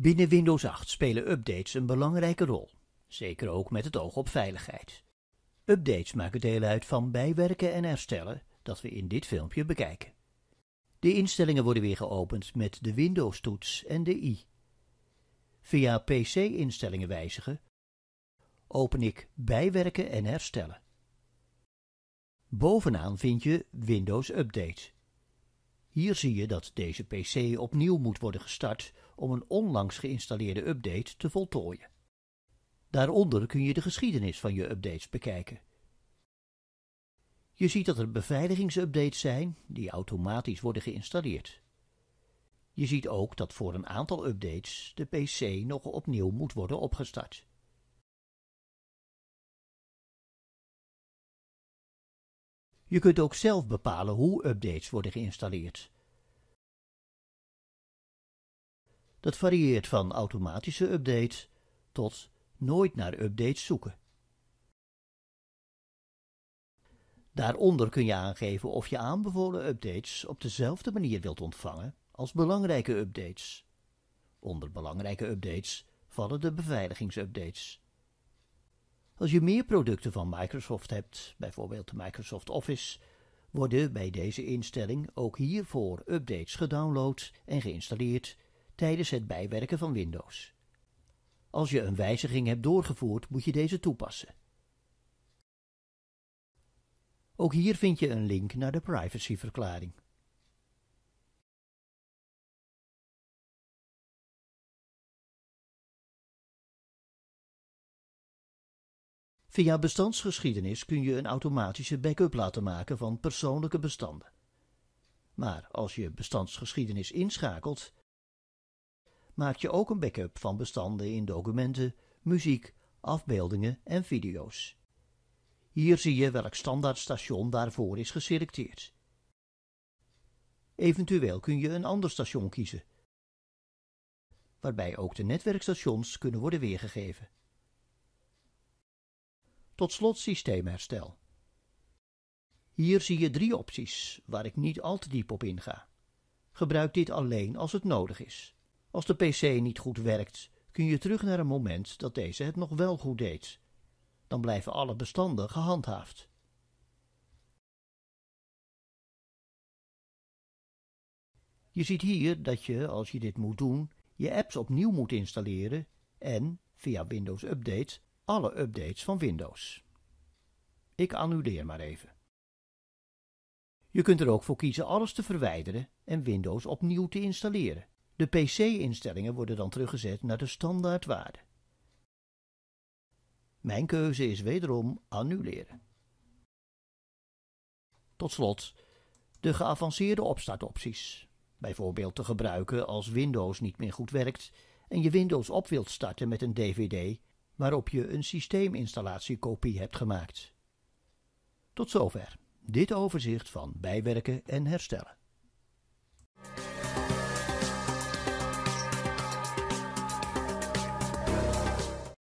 Binnen Windows 8 spelen updates een belangrijke rol, zeker ook met het oog op veiligheid. Updates maken deel uit van bijwerken en herstellen dat we in dit filmpje bekijken. De instellingen worden weer geopend met de Windows-toets en de i. Via PC-instellingen wijzigen open ik Bijwerken en herstellen. Bovenaan vind je Windows Update. Hier zie je dat deze PC opnieuw moet worden gestart om een onlangs geïnstalleerde update te voltooien. Daaronder kun je de geschiedenis van je updates bekijken. Je ziet dat er beveiligingsupdates zijn die automatisch worden geïnstalleerd. Je ziet ook dat voor een aantal updates de PC nog opnieuw moet worden opgestart. Je kunt ook zelf bepalen hoe updates worden geïnstalleerd Dat varieert van automatische updates tot nooit naar updates zoeken. Daaronder kun je aangeven of je aanbevolen updates op dezelfde manier wilt ontvangen als belangrijke updates. Onder belangrijke updates vallen de beveiligingsupdates. Als je meer producten van Microsoft hebt, bijvoorbeeld Microsoft Office, worden bij deze instelling ook hiervoor updates gedownload en geïnstalleerd tijdens het bijwerken van Windows. Als je een wijziging hebt doorgevoerd, moet je deze toepassen. Ook hier vind je een link naar de privacyverklaring. Via bestandsgeschiedenis kun je een automatische backup laten maken van persoonlijke bestanden. Maar als je bestandsgeschiedenis inschakelt, maak je ook een backup van bestanden in documenten, muziek, afbeeldingen en video's. Hier zie je welk standaardstation daarvoor is geselecteerd. Eventueel kun je een ander station kiezen, waarbij ook de netwerkstations kunnen worden weergegeven. Tot slot systeemherstel. Hier zie je drie opties waar ik niet al te diep op inga. Gebruik dit alleen als het nodig is. Als de PC niet goed werkt, kun je terug naar een moment dat deze het nog wel goed deed. Dan blijven alle bestanden gehandhaafd. Je ziet hier dat je, als je dit moet doen, je apps opnieuw moet installeren en, via Windows Update, alle updates van Windows. Ik annuleer maar even. Je kunt er ook voor kiezen alles te verwijderen en Windows opnieuw te installeren. De PC-instellingen worden dan teruggezet naar de standaardwaarde. Mijn keuze is wederom annuleren. Tot slot de geavanceerde opstartopties. Bijvoorbeeld te gebruiken als Windows niet meer goed werkt en je Windows op wilt starten met een DVD waarop je een systeeminstallatiekopie hebt gemaakt. Tot zover dit overzicht van bijwerken en herstellen.